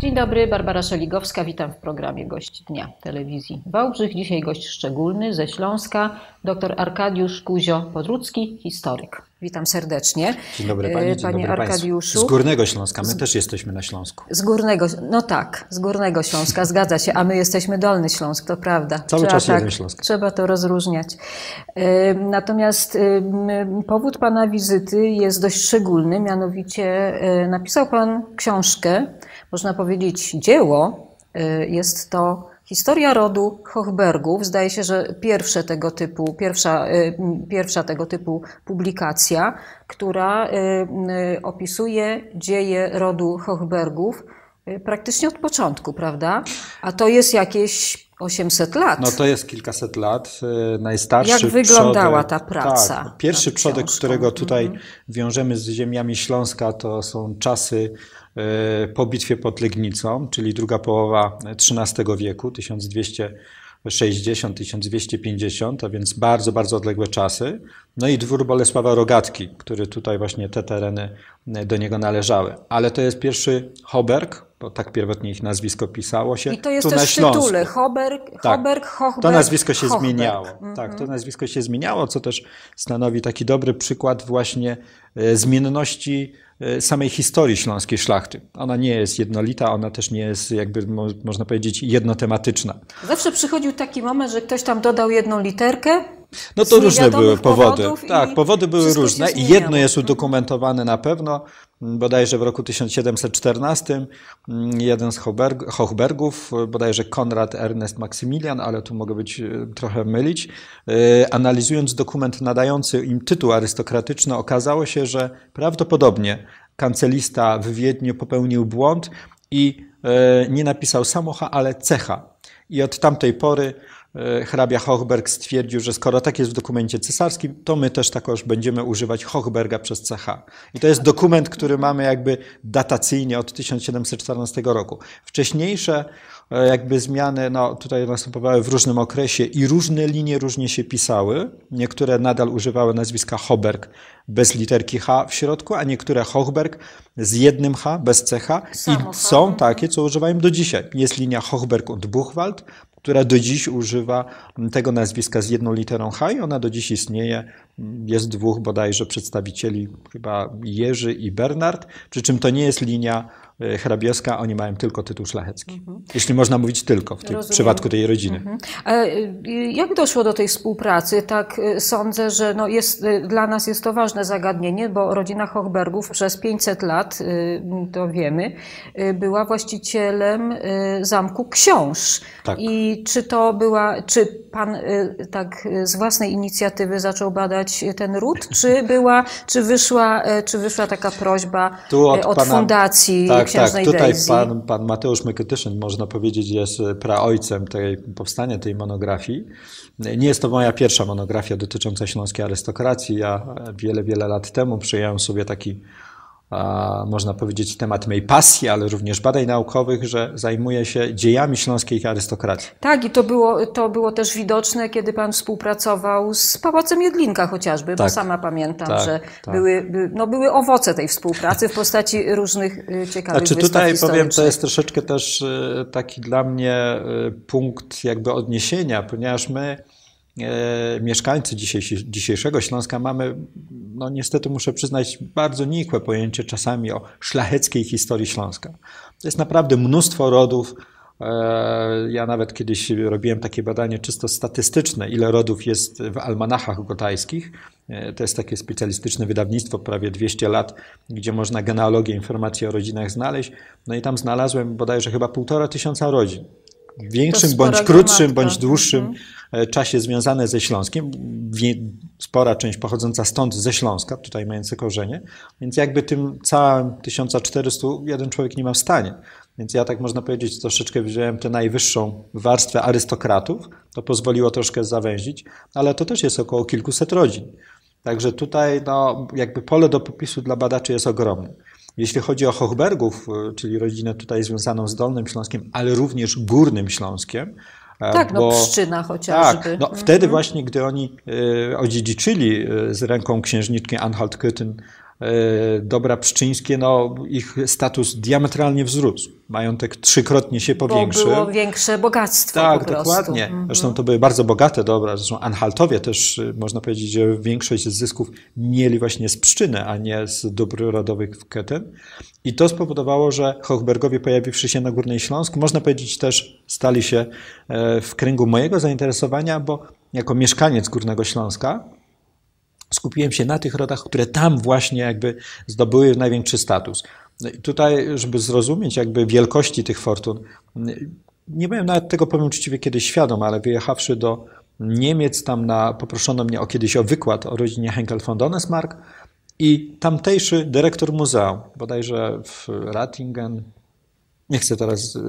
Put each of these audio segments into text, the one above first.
Dzień dobry, Barbara Szeligowska, witam w programie Gość Dnia Telewizji Wałbrzych. Dzisiaj gość szczególny ze Śląska, dr Arkadiusz Kuzio-Podrucki, historyk. Witam serdecznie. Dzień dobry e, dzień Panie dobry Arkadiuszu. Państwu. Z Górnego Śląska, my z, też jesteśmy na Śląsku. Z Górnego, no tak, z Górnego Śląska, zgadza się, a my jesteśmy Dolny Śląsk, to prawda. Cały trzeba czas tak, jeden Śląsk. Trzeba to rozróżniać. E, natomiast powód Pana wizyty jest dość szczególny, mianowicie e, napisał Pan książkę, można powiedzieć, dzieło, y, jest to historia rodu Hochbergów. Zdaje się, że pierwsze tego typu, pierwsza, y, pierwsza tego typu publikacja, która y, opisuje dzieje rodu Hochbergów praktycznie od początku, prawda? A to jest jakieś 800 lat. No to jest kilkaset lat. E, najstarszy Jak wyglądała przodek, ta tak, praca? Tak, pierwszy przodek, którego tutaj mm -hmm. wiążemy z ziemiami Śląska, to są czasy e, po bitwie pod Legnicą, czyli druga połowa XIII wieku, 1260 1250, a więc bardzo, bardzo odległe czasy. No i dwór Bolesława Rogatki, który tutaj właśnie te tereny e, do niego należały. Ale to jest pierwszy Hoberg, bo no, tak pierwotnie ich nazwisko pisało się. I to jest tu też na Śląsku. tytule, Hoberg, tak. Hochberg, To nazwisko się Hochberg. zmieniało. Mm -hmm. Tak, to mhm. nazwisko się zmieniało, co też stanowi taki dobry przykład właśnie e, zmienności e, samej historii śląskiej szlachty. Ona nie jest jednolita, ona też nie jest, jakby mo można powiedzieć, jednotematyczna. Zawsze przychodził taki moment, że ktoś tam dodał jedną literkę. No to różne były powody. Tak, powody były różne. I Jedno jest mhm. udokumentowane na pewno, bodajże w roku 1714 mm, jeden z Hochbergów, bodajże Konrad Ernest Maksymilian, ale tu mogę być e, trochę mylić, e, analizując dokument nadający im tytuł arystokratyczny, okazało się, że prawdopodobnie kancelista w Wiedniu popełnił błąd i e, nie napisał samocha, ale cecha. I od tamtej pory E, hrabia Hochberg stwierdził, że skoro tak jest w dokumencie cesarskim, to my też takoż będziemy używać Hochberga przez CH. I to jest dokument, który mamy jakby datacyjnie od 1714 roku. Wcześniejsze e, jakby zmiany, no tutaj następowały w różnym okresie i różne linie różnie się pisały. Niektóre nadal używały nazwiska Hoberg bez literki H w środku, a niektóre Hochberg z jednym H, bez CH. I są mhm. takie, co używają do dzisiaj. Jest linia Hochberg und Buchwald, która do dziś używa tego nazwiska z jedną literą H i ona do dziś istnieje. Jest dwóch bodajże przedstawicieli, chyba Jerzy i Bernard, przy czym to nie jest linia E, hrabieska, oni mają tylko tytuł szlachecki. Mhm. Jeśli można mówić tylko w, tej, w przypadku tej rodziny. Mhm. E, jak doszło do tej współpracy? Tak e, sądzę, że no jest, dla nas jest to ważne zagadnienie, bo rodzina Hochbergów przez 500 lat, to wiemy, była właścicielem zamku Książ. Tak. I czy to była, czy pan tak z własnej inicjatywy zaczął badać ten ród, czy była, czy wyszła, czy wyszła taka prośba od, od pana, fundacji? Tak, tak, tutaj Pan, pan Mateusz Meketyszyn, można powiedzieć, jest praojcem tej, powstania tej monografii. Nie jest to moja pierwsza monografia dotycząca śląskiej arystokracji. Ja wiele, wiele lat temu przyjąłem sobie taki można powiedzieć, temat mojej pasji, ale również badań naukowych, że zajmuje się dziejami śląskiej arystokracji. Tak, i to było, to było też widoczne, kiedy pan współpracował z Pałacem Jedlinka chociażby, tak, bo sama pamiętam, tak, że tak. Były, no, były owoce tej współpracy w postaci różnych y, ciekawych Znaczy tutaj powiem, to jest troszeczkę też y, taki dla mnie y, punkt jakby odniesienia, ponieważ my E, mieszkańcy dzisiejszego Śląska mamy, no niestety muszę przyznać, bardzo nikłe pojęcie czasami o szlacheckiej historii Śląska. To jest naprawdę mnóstwo rodów. E, ja nawet kiedyś robiłem takie badanie czysto statystyczne, ile rodów jest w almanachach gotajskich. E, to jest takie specjalistyczne wydawnictwo, prawie 200 lat, gdzie można genealogię, informacje o rodzinach znaleźć. No i tam znalazłem bodajże chyba półtora tysiąca rodzin większym bądź krótszym, bądź dłuższym mhm. E, czasie związane ze Śląskiem. Spora część pochodząca stąd, ze Śląska, tutaj mające korzenie. Więc jakby tym całym 1400 jeden człowiek nie ma w stanie. Więc ja tak można powiedzieć, troszeczkę wziąłem tę najwyższą warstwę arystokratów. To pozwoliło troszkę zawęzić, ale to też jest około kilkuset rodzin. Także tutaj no, jakby pole do popisu dla badaczy jest ogromne. Jeśli chodzi o Hochbergów, e, czyli rodzinę tutaj związaną z Dolnym Śląskiem, ale również Górnym Śląskiem, e, tak, no, bo, no pszczyna chociażby. Tak, no, mhm. wtedy właśnie, gdy oni e, odziedziczyli z ręką księżniczki Anhalt Köthen E, dobra pszczyńskie, no ich status diametralnie wzrósł. Majątek trzykrotnie się powiększył. Bo było większe bogactwo Tak, dokładnie. Mhm. Zresztą to były bardzo bogate dobra. Zresztą Anhaltowie też, y, można powiedzieć, że większość zysków mieli właśnie z pszczyny, a nie z dóbr rodowych keten. I to spowodowało, że Hochbergowie pojawiwszy się na Górnej Śląsk, można powiedzieć też stali się e, w kręgu mojego zainteresowania, bo jako mieszkaniec Górnego Śląska, skupiłem się na tych rodach, które tam właśnie jakby zdobyły największy status. No tutaj, żeby zrozumieć jakby wielkości tych fortun, nie byłem nawet tego, powiem uczciwie, kiedyś świadom, ale wyjechawszy do Niemiec, tam na, poproszono mnie o kiedyś o wykład o rodzinie Henkel von Donnesmark i tamtejszy dyrektor muzeum, bodajże w Ratingen, nie chcę teraz y,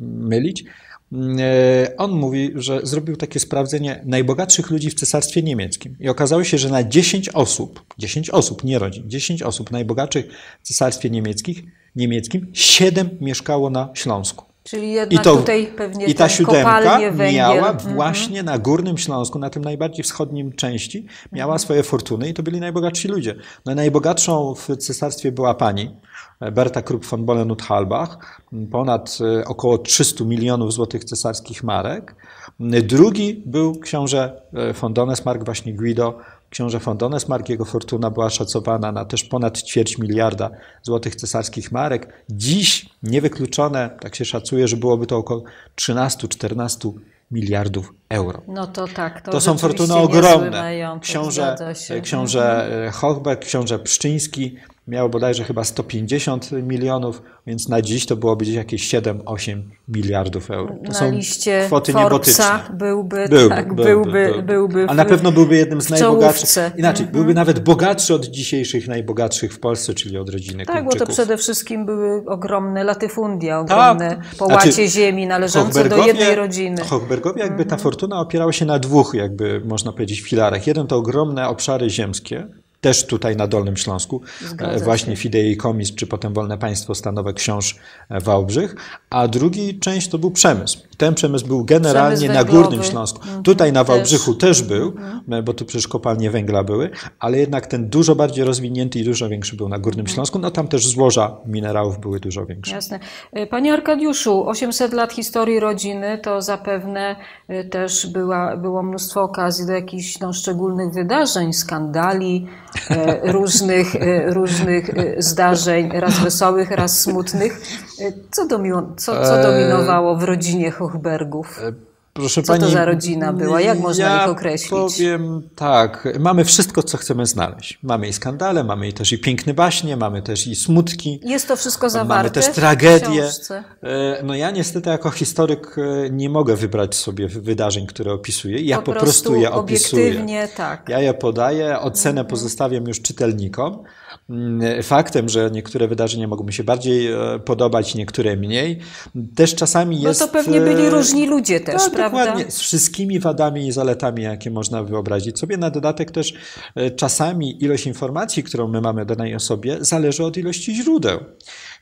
mylić, Mm, e, on mówi, że zrobił takie sprawdzenie najbogatszych ludzi w cesarstwie niemieckim i okazało się, że na 10 osób, 10 osób, nie rodzin, 10 osób najbogatszych w cesarstwie niemieckich, niemieckim, 7 mieszkało na Śląsku. Czyli jednak I to, tutaj pewnie I ta siódemka miała właśnie mhm. na Górnym Śląsku, na tym najbardziej wschodnim części, miała mhm. swoje fortuny i to byli najbogatsi ludzie. No, najbogatszą w cesarstwie była pani, e, Berta Krupp von Bolenut-Halbach, ponad e, około 300 milionów złotych cesarskich marek. Drugi był książę e, von Donesmark, właśnie Guido, Książę Fondones Mark, jego fortuna była szacowana na też ponad ćwierć miliarda złotych cesarskich marek. Dziś niewykluczone, tak się szacuje, że byłoby to około 13-14 miliardów euro. No to tak. To, to są fortuny ogromne. Książę, książe, książę mhm. Hochbeck, książę Pszczyński miało bodajże chyba 150 milionów, więc na dziś to byłoby gdzieś jakieś 7-8 miliardów euro. To na są liście kwoty Forbesa niebotyczne. byłby, byłby, tak, byłby, byłby, byłby A na pewno byłby jednym z najbogatszych. Inaczej, mhm. byłby nawet bogatszy od dzisiejszych najbogatszych w Polsce, czyli od rodziny Tak, Kluczyków. bo to przede wszystkim były ogromne latyfundia, tak. ogromne tak. połacie znaczy, ziemi należące do jednej rodziny. Hochbergowie jakby mhm. ta fortuna opierała się na dwóch jakby można powiedzieć filarach. Jeden to ogromne obszary ziemskie, też tutaj na Dolnym Śląsku, e, właśnie się. Fidei Komis, czy potem Wolne Państwo Stanowe Książ e, Wałbrzych, a drugi część to był przemysł. Ten przemysł był generalnie przemysł na Górnym Śląsku. Mhm. Tutaj na Wałbrzychu też, też mhm. był, mhm. E, bo tu przecież kopalnie węgla były, ale jednak ten dużo bardziej rozwinięty i dużo większy był na Górnym mhm. Śląsku, no tam też złoża minerałów były dużo większe. Jasne. Panie Arkadiuszu, 800 lat historii rodziny to zapewne też była, było mnóstwo okazji do jakichś no, szczególnych wydarzeń, skandali, E, różnych, e, różnych e, zdarzeń, raz wesołych, raz smutnych. Co, co, co dominowało w rodzinie Hochbergów? Proszę co pani, to za rodzina była? Jak można ja ich określić? Powiem tak, mamy wszystko, co chcemy znaleźć. Mamy i skandale, mamy i też i piękne baśnie, mamy też i smutki. Jest to wszystko zawarte Mamy też tragedie. E, no ja niestety jako historyk e, nie mogę wybrać sobie wydarzeń, które opisuję. Ja po, prostu, po prostu je opisuję. Obiektywnie, tak. Ja je podaję, ocenę mhm. pozostawiam już czytelnikom. Mm, faktem, że niektóre wydarzenia mogą mi się bardziej e, podobać, niektóre mniej. Też czasami jest... No to pewnie e, byli różni ludzie też, tak, prawda? Dokładnie, z wszystkimi wadami i zaletami, jakie można wyobrazić sobie. Na dodatek też e, czasami ilość informacji, którą my mamy o danej osobie, zależy od ilości źródeł.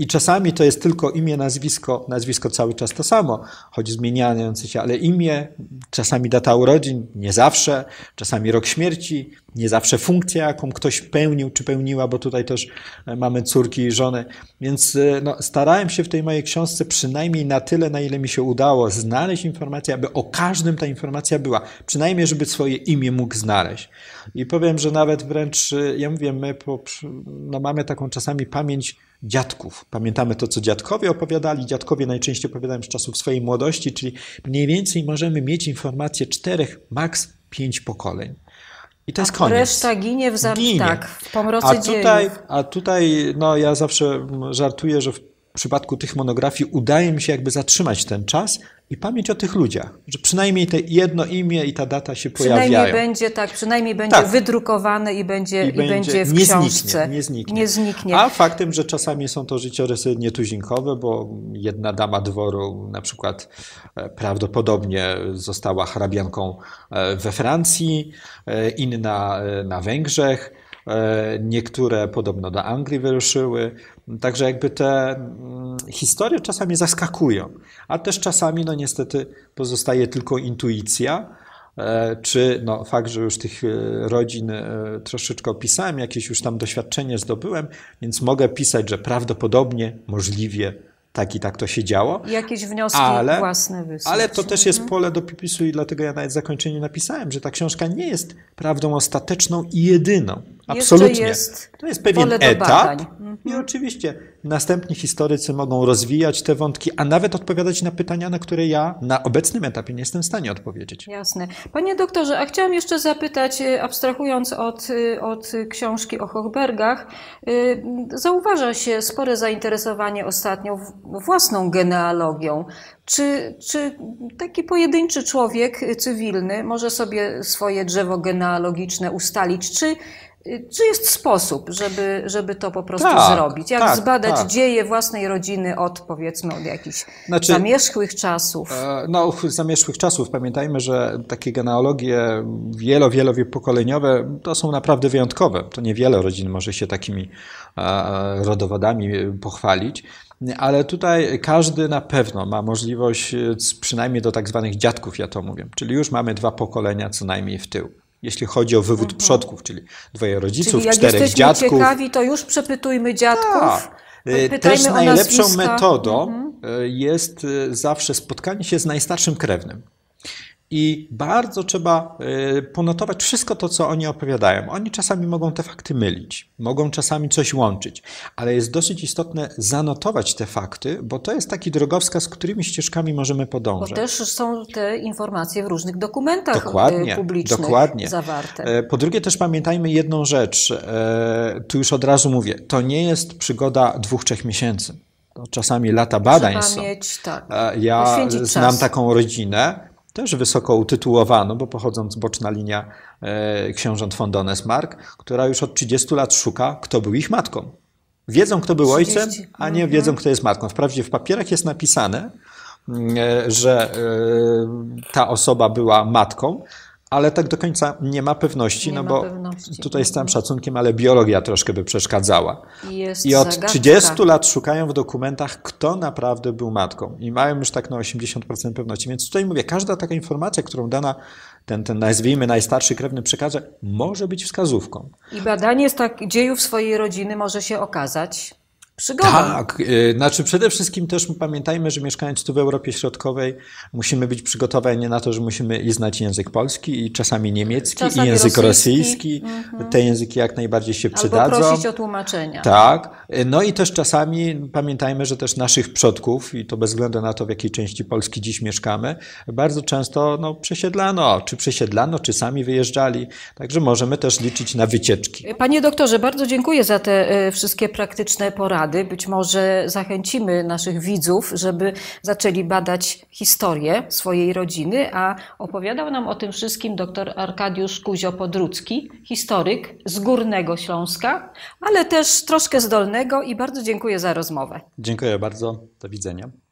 I czasami to jest tylko imię, nazwisko, nazwisko cały czas to samo, choć zmieniające się, ale imię, czasami data urodzin, nie zawsze, czasami rok śmierci, nie zawsze funkcja, jaką ktoś pełnił czy pełniła, bo tutaj też e, mamy córki i żony. Więc e, no, starałem się w tej mojej książce przynajmniej na tyle, na ile mi się udało, znaleźć informację, aby o każdym ta informacja była, przynajmniej żeby swoje imię mógł znaleźć. I powiem, że nawet wręcz, e, ja mówię, my po, no, mamy taką czasami pamięć, dziadków. Pamiętamy to, co dziadkowie opowiadali. Dziadkowie najczęściej opowiadają z czasów swojej młodości, czyli mniej więcej możemy mieć informację czterech, maks pięć pokoleń. I to jest koniec. Reszta ginie w zam... Tak, w pomrocy a tutaj, dziejów. A tutaj, no ja zawsze mm, żartuję, że w przypadku tych monografii udaje mi się jakby zatrzymać ten czas i pamięć o tych ludziach, że przynajmniej te jedno imię i ta data się pojawiają. Przynajmniej będzie tak, przynajmniej będzie tak. wydrukowane i będzie, i, i będzie, w nie książce. Zniknie, nie zniknie. nie zniknie. A faktem, że czasami są to życiorysy nietuzinkowe, bo jedna dama dworu na przykład e, prawdopodobnie została hrabianką e, we Francji, e, inna na Węgrzech, E, niektóre podobno do Anglii wyruszyły. Także jakby te mm, historie czasami zaskakują, a też czasami no niestety pozostaje tylko intuicja, e, czy no, fakt, że już tych e, rodzin troszeczkę opisałem, jakieś już tam doświadczenie zdobyłem, więc mogę pisać, że prawdopodobnie, możliwie tak i tak to się działo. Jakieś wnioski ale, własne wysłać. Ale to też jest mhm. pole do pipisu i dlatego ja nawet zakończenie napisałem, że ta książka nie jest prawdą ostateczną i jedyną. Absolutnie. Jest to jest pewien etap. Mhm. I oczywiście następni historycy mogą rozwijać te wątki, a nawet odpowiadać na pytania, na które ja na obecnym etapie nie jestem w stanie odpowiedzieć. Jasne. Panie doktorze, a chciałam jeszcze zapytać, y, abstrahując od, y, od książki o Hochbergach, y, zauważa się spore zainteresowanie ostatnio własną genealogią. Czy, czy taki pojedynczy człowiek cywilny może sobie swoje drzewo genealogiczne ustalić? Czy Y, czy jest sposób, żeby, żeby to po prostu tak, zrobić? Jak tak, zbadać tak. dzieje własnej rodziny od powiedzmy od jakichś znaczy, zamierzchłych czasów? E, no, zamierzchłych czasów. Pamiętajmy, że takie genealogie wielo, pokoleniowe to są naprawdę wyjątkowe. To niewiele rodzin może się takimi e, rodowodami pochwalić. Ale tutaj każdy na pewno ma możliwość, e, przynajmniej do tak zwanych dziadków, ja to mówię. Czyli już mamy dwa pokolenia co najmniej w tył jeśli chodzi o wywód mhm. przodków, czyli dwoje rodziców, czyli czterech dziadków. ciekawi, to już przepytujmy dziadków. Tak. Y, też najlepszą metodą mhm. Y, jest y, zawsze spotkanie się z najstarszym krewnym i bardzo trzeba y, ponotować wszystko to, co oni opowiadają. Oni czasami mogą te fakty mylić, mogą czasami coś łączyć, ale jest dosyć istotne zanotować te fakty, bo to jest taki drogowskaz, którymi ścieżkami możemy podążać. Bo też są te informacje w różnych dokumentach y, dokładnie, publicznych dokładnie. zawarte. E, po drugie też pamiętajmy jedną rzecz, e, tu już od razu mówię, to nie jest przygoda dwóch, trzech miesięcy. To czasami lata badań Trzeba są. Mieć, tak, e, ja znam czas. taką rodzinę, też wysoko utytułowaną, bo pochodząc z boczna linia e, książąt von Donesmark, która już od 30 lat szuka, kto był ich matką. Wiedzą, kto był ojcem, a nie no, no. wiedzą, kto jest matką. Wprawdzie w papierach jest napisane, mm, e, że e, ta osoba była matką, ale tak do końca nie ma pewności, nie no ma bo pewności. tutaj z całym mhm. szacunkiem, ale biologia troszkę by przeszkadzała. Jest I od zagadka. 30 lat szukają w dokumentach, kto naprawdę był matką. I mają już tak na 80% pewności. Więc tutaj mówię, każda taka informacja, którą dana ten, ten nazwijmy najstarszy krewny przekaże, może być wskazówką. I badanie z tak, dziejów swojej rodziny może się okazać, przygodą. Tak, y, znaczy przede wszystkim też pamiętajmy, że mieszkając tu w Europie Środkowej musimy być przygotowani na to, że musimy i znać język polski i czasami niemiecki czasami i język rosyjski. rosyjski. Mhm. Te języki jak najbardziej się przydadzą. Albo prosić o tłumaczenia. Tak, no i też czasami pamiętajmy, że też naszych przodków i to bez względu na to, w jakiej części Polski dziś mieszkamy, bardzo często no, przesiedlano, czy przesiedlano, czy sami wyjeżdżali, także możemy też liczyć na wycieczki. Panie doktorze, bardzo dziękuję za te y, wszystkie praktyczne porady rady. Być może zachęcimy naszych widzów, żeby zaczęli badać historię swojej rodziny, a opowiadał nam o tym wszystkim dr Arkadiusz Kuzio-Podrucki, historyk z Górnego Śląska, ale też troszkę z Dolnego i bardzo dziękuję za rozmowę. Dziękuję bardzo. Do widzenia.